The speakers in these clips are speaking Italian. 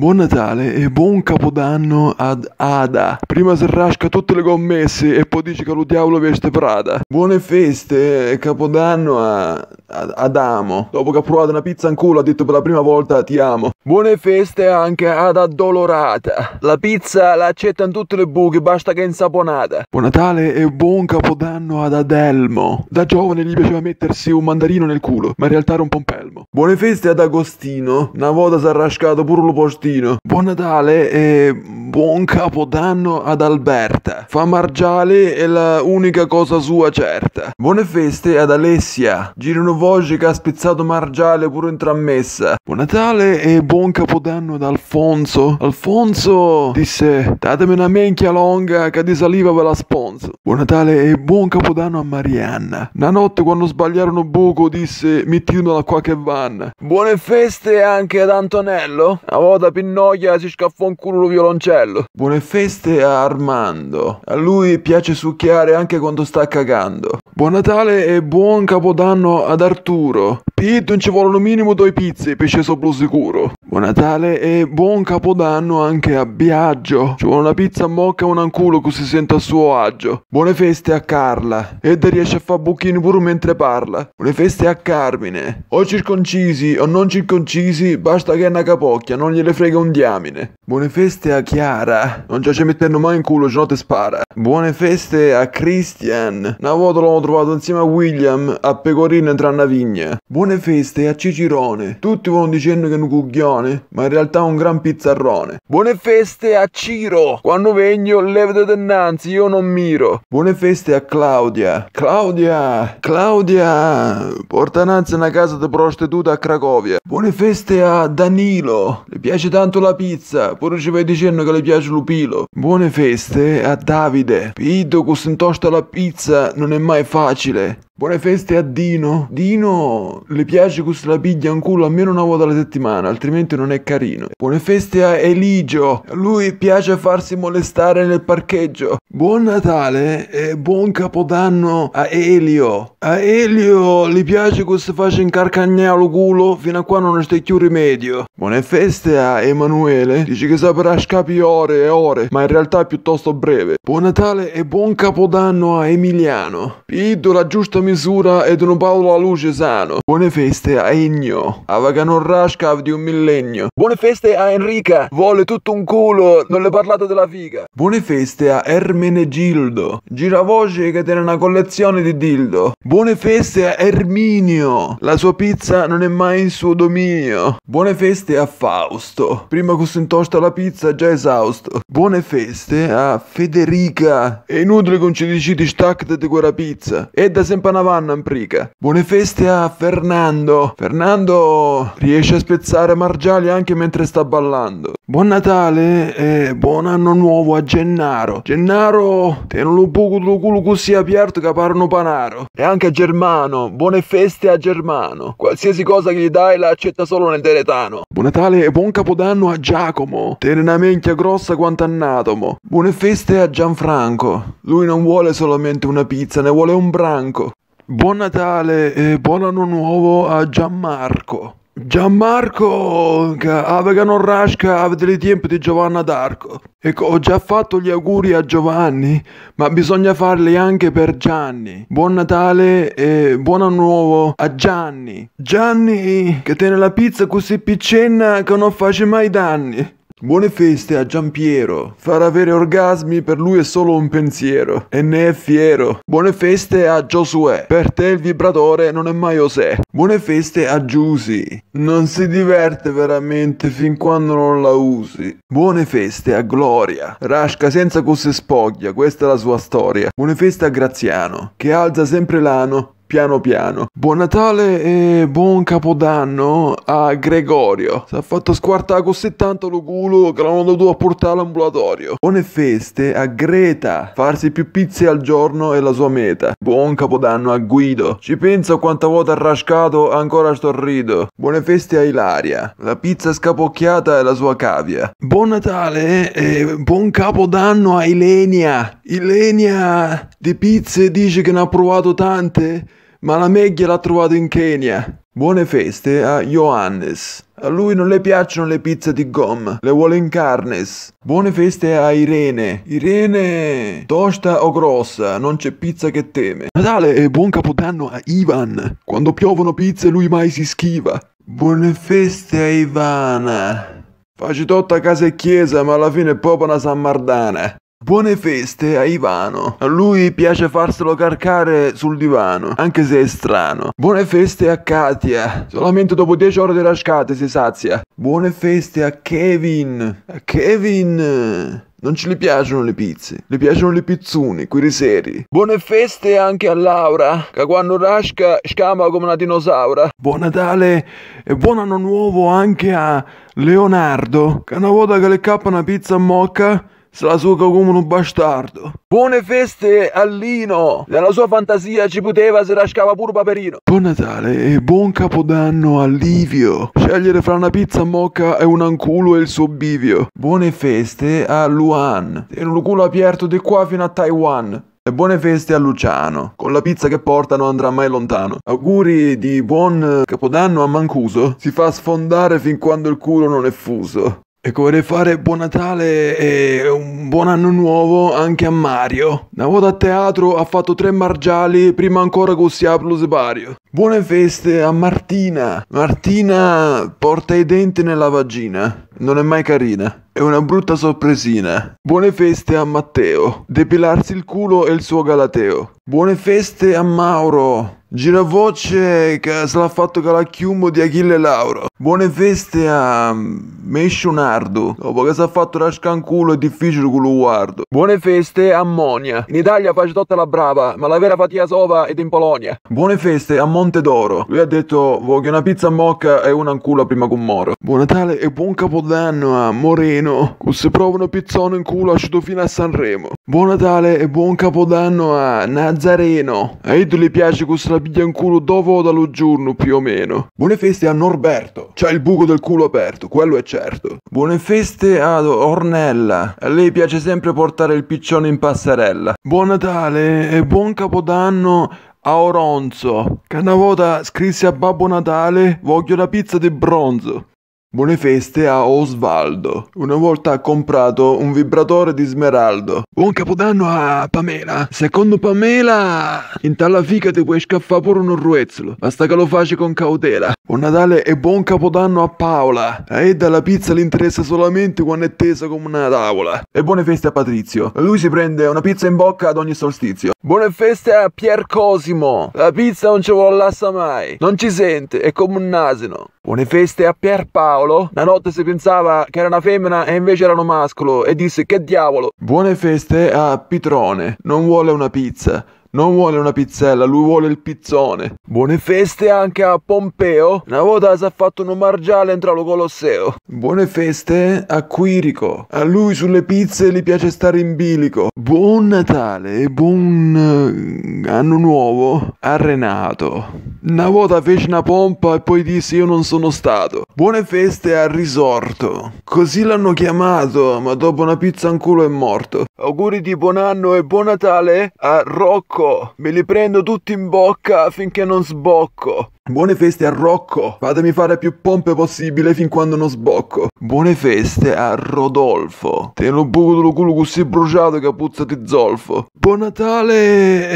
Buon Natale e buon Capodanno ad Ada. Prima si rasca tutte le commesse e poi dice che lo diavolo veste prada. Buone feste e Capodanno a, a, ad Amo. Dopo che ha provato una pizza in culo ha detto per la prima volta ti amo. Buone feste anche ad Addolorata. La pizza la accettano tutte le buche, basta che è insaponata. Buon Natale e buon Capodanno ad Adelmo. Da giovane gli piaceva mettersi un mandarino nel culo, ma in realtà era un pompelmo. Buone feste ad Agostino. Una volta si è rascato pure lo postino Valentino. Buon Natale e buon Capodanno ad Alberta. Fa Margiale e la unica cosa sua certa. Buone feste ad Alessia. Girano voci che ha spezzato Margiale pure in trammessa. Buon Natale e buon Capodanno ad Alfonso. Alfonso disse datemi una menchia longa che di saliva ve la sponso. Buon Natale e buon Capodanno a Marianna. Una notte quando sbagliarono buco disse mettitemi da qualche vanna. Buone feste anche ad Antonello. A volta noia si scaffò un culo lo violoncello. Buone feste a Armando. A lui piace succhiare anche quando sta cagando. Buon Natale e buon Capodanno ad Arturo. Pete non ci vogliono minimo due pizze pesce sceso sicuro. Buon Natale e buon Capodanno anche a Biagio. Ci vuole una pizza a mocca e un anculo così si sente a suo agio. Buone feste a Carla. Ed riesce a far buchini pure mentre parla. Buone feste a Carmine. O circoncisi o non circoncisi, basta che è una capocchia, non gliele frega un diamine. Buone feste a Chiara. Non ci mettendo mai in culo, se no te spara. Buone feste a Christian. Una volta l'ho trovato insieme a William a Pecorino e Tranna Vigna. Buone feste a Cicirone. Tutti vanno dicendo che è un cuglione. Cicerone, ma in realtà un gran pizzarrone. Buone feste a Ciro, quando vegno levate dinanzi, io non miro. Buone feste a Claudia, Claudia, Claudia, porta portananza una casa di prostituta a Cracovia. Buone feste a Danilo, le piace tanto la pizza, pure ci vai dicendo che le piace l'upilo. Buone feste a Davide, Pito, intosto la pizza non è mai facile. Buone feste a Dino. Dino le piace che se la piglia un culo almeno una volta alla settimana, altrimenti non è carino. Buone feste a Eligio. A lui piace farsi molestare nel parcheggio. Buon Natale e buon Capodanno a Elio. A Elio le piace che si faccia incarcagnare lo culo fino a qua non c'è più rimedio. Buone feste a Emanuele. Dice che saprà scapi ore e ore, ma in realtà è piuttosto breve. Buon Natale e buon Capodanno a Emiliano. Pido la giusta misura ed un Paolo a luce sano. Buone feste a Egno, a Vaganon Rashkav di un millennio. Buone feste a Enrica, vuole tutto un culo, non le parlate della figa. Buone feste a Ermenegildo, giravoce che tiene una collezione di dildo. Buone feste a Erminio, la sua pizza non è mai in suo dominio. Buone feste a Fausto, prima che si intosta la pizza già esausto. Buone feste a Federica, è inutile che non ci dici di staccate di quella pizza. E da sempre una vanno in prica. Buone feste a Fernando. Fernando riesce a spezzare Margiali anche mentre sta ballando. Buon Natale e buon anno nuovo a Gennaro. Gennaro, te non lo buco tuo culo così aperto che parano panaro. E anche a Germano, buone feste a Germano. Qualsiasi cosa che gli dai la accetta solo nel teretano. Buon Natale e buon capodanno a Giacomo. Tiene una menchia grossa quanto anatomo. Buone feste a Gianfranco. Lui non vuole solamente una pizza, ne vuole un branco. Buon Natale e buon anno nuovo a Gianmarco. Gianmarco, avega non rasca, avete il tempo di Giovanna d'Arco. Ecco, ho già fatto gli auguri a Giovanni, ma bisogna farli anche per Gianni. Buon Natale e buon anno nuovo a Gianni. Gianni, che tiene la pizza così piccenna che non face mai danni. Buone feste a Giampiero. Far avere orgasmi per lui è solo un pensiero. E ne è fiero. Buone feste a Josué. Per te il vibratore non è mai Osè. Buone feste a Giusy. Non si diverte veramente fin quando non la usi. Buone feste a Gloria. Rasca senza cosse spoglia, questa è la sua storia. Buone feste a Graziano, che alza sempre l'ano piano piano. Buon Natale e buon Capodanno a Gregorio. Si è fatto squartare così tanto lo culo che l'hanno dovuto portare all'ambulatorio. Buone feste a Greta. Farsi più pizze al giorno è la sua meta. Buon Capodanno a Guido. Ci penso quanta volta ha rascato ancora storrido. Buone feste a Ilaria. La pizza scapocchiata è la sua cavia. Buon Natale e buon Capodanno a Ilenia. Ilenia di pizze dice che ne ha provato tante ma la meglia l'ha trovato in Kenya. Buone feste a Johannes. A lui non le piacciono le pizze di gomma, le vuole in carnes. Buone feste a Irene. Irene! Tosta o grossa, non c'è pizza che teme. Natale e buon capodanno a Ivan. Quando piovono pizze lui mai si schiva. Buone feste a Ivana. Faci tutta casa e chiesa, ma alla fine popana San Mardana. Buone feste a Ivano. A lui piace farselo carcare sul divano, anche se è strano. Buone feste a Katia. Solamente dopo 10 ore di rascate si sazia. Buone feste a Kevin. A Kevin. Non ci le piacciono le pizze, le piacciono le pizzune, quelli seri. Buone feste anche a Laura, che quando rasca scama come una dinosaura. Buon Natale e buon anno nuovo anche a Leonardo, che una volta che le cappa una pizza a mocca se la suca come un bastardo. Buone feste a Lino! Dalla sua fantasia ci poteva se rascava pure Paperino. Buon Natale e buon Capodanno a Livio. Scegliere fra una pizza mocca e un anculo e il suo bivio. Buone feste a Luan. E un culo aperto di qua fino a Taiwan. E buone feste a Luciano. Con la pizza che porta non andrà mai lontano. Auguri di buon Capodanno a Mancuso. Si fa sfondare fin quando il culo non è fuso. Ecco, vorrei fare buon Natale e un buon anno nuovo anche a Mario. Una volta a teatro ha fatto tre margiali prima ancora che sia plus bario. Buone feste a Martina. Martina porta i denti nella vagina. Non è mai carina. È una brutta sorpresina. Buone feste a Matteo. Depilarsi il culo e il suo galateo. Buone feste a Mauro. Giravoce che se l'ha fatto calacchiumo di Achille Lauro. Buone feste a mm, Mescionardo, dopo che si è fatto rascanculo è difficile che lo guardo. Buone feste a Monia. In Italia faccio tutta la brava, ma la vera fatia sova è in Polonia. Buone feste a Monte d'Oro. Lui ha detto voglio una pizza a mocca e una in culo prima con Moro. Buon Natale e buon Capodanno a Moreno, Con se prova una pizzona in culo asciuto fino a Sanremo. Buon Natale e buon Capodanno a Nazareno. A Ito gli piace questa dal bianculo d'ovo o dallo giorno più o meno. Buone feste a Norberto, c'ha il buco del culo aperto, quello è certo. Buone feste ad Ornella, a lei piace sempre portare il piccione in passerella. Buon Natale e buon Capodanno a Oronzo, che una volta scrisse a Babbo Natale voglio la pizza di bronzo. Buone feste a Osvaldo. Una volta ha comprato un vibratore di smeraldo. Buon capodanno a Pamela. Secondo Pamela, in talla figa ti puoi scaffare pure un ruezzolo. Basta che lo facci con cautela. Buon Natale e buon capodanno a Paola. A Edda la pizza le interessa solamente quando è tesa come una tavola. E buone feste a Patrizio. Lui si prende una pizza in bocca ad ogni solstizio. Buone feste a Pier Cosimo. La pizza non ci vuole lassa mai. Non ci sente, è come un asino. Buone feste a Pierpaolo? La notte si pensava che era una femmina e invece era un mascolo e disse che diavolo. Buone feste a Pitrone, non vuole una pizza. Non vuole una pizzella, lui vuole il pizzone. Buone feste anche a Pompeo. Una volta si è fatto un margiale entro lo Colosseo. Buone feste a Quirico. A lui sulle pizze gli piace stare in bilico. Buon Natale e buon eh, anno nuovo a Renato. Una volta fece una pompa e poi disse io non sono stato. Buone feste al risorto. Così l'hanno chiamato, ma dopo una pizza in culo è morto. Auguri di buon anno e buon Natale a Rocco. Me li prendo tutti in bocca finché non sbocco. Buone feste a Rocco. Fatemi fare più pompe possibile fin quando non sbocco. Buone feste a Rodolfo. Te lo buco dello culo così bruciato che puzza di zolfo. Buon Natale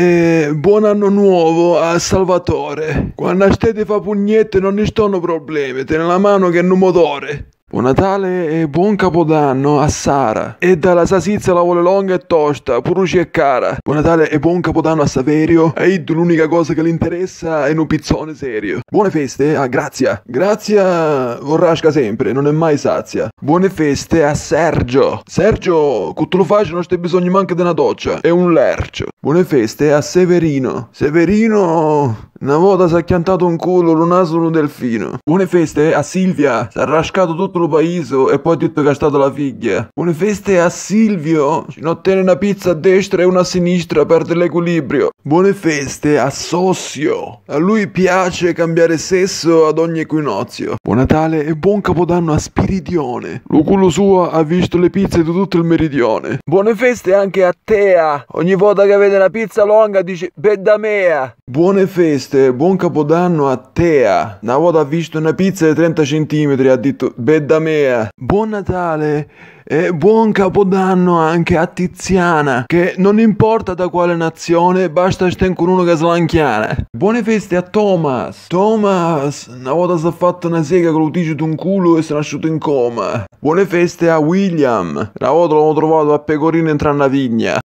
e buon anno nuovo a Salvatore. Quando stete fa pugnette non ne stanno problemi. Te la mano che è un motore. Buon Natale e buon Capodanno a Sara. E dalla Sasizia la vuole longa e tosta, puruci e cara. Buon Natale e buon Capodanno a Saverio. E Id l'unica cosa che le interessa è un pizzone serio. Buone feste a Grazia. Grazia vorrasca sempre, non è mai sazia. Buone feste a Sergio. Sergio, con tu lo faccio non c'è bisogno manco di una doccia. È un lercio. Buone feste a Severino. Severino... Una volta si è chiantato un culo un naso un delfino. Buone feste eh, a Silvia, si è rascato tutto il paese e poi ha detto che è stata la figlia. Buone feste a Silvio, ci ottene una pizza a destra e una a sinistra, perde l'equilibrio. Buone feste a Sossio, a lui piace cambiare sesso ad ogni equinozio. Buon Natale e buon Capodanno a Spiridione. Lo culo suo ha visto le pizze di tutto il meridione. Buone feste anche a Tea, ogni volta che avete una pizza longa dice bella mea. Buone feste Oreste, buon capodanno a Tea. Una volta ha visto una pizza di 30 cm, ha detto, bedda mea. Buon Natale e buon capodanno anche a Tiziana, che non importa da quale nazione, basta stare con uno che slanchiana. Buone feste a Thomas. Thomas, una volta si è fatta una sega con l'utice un culo e si è nasciuto in coma. Buone feste a William. Una volta l'ho trovato a Pecorino entrando a vigna.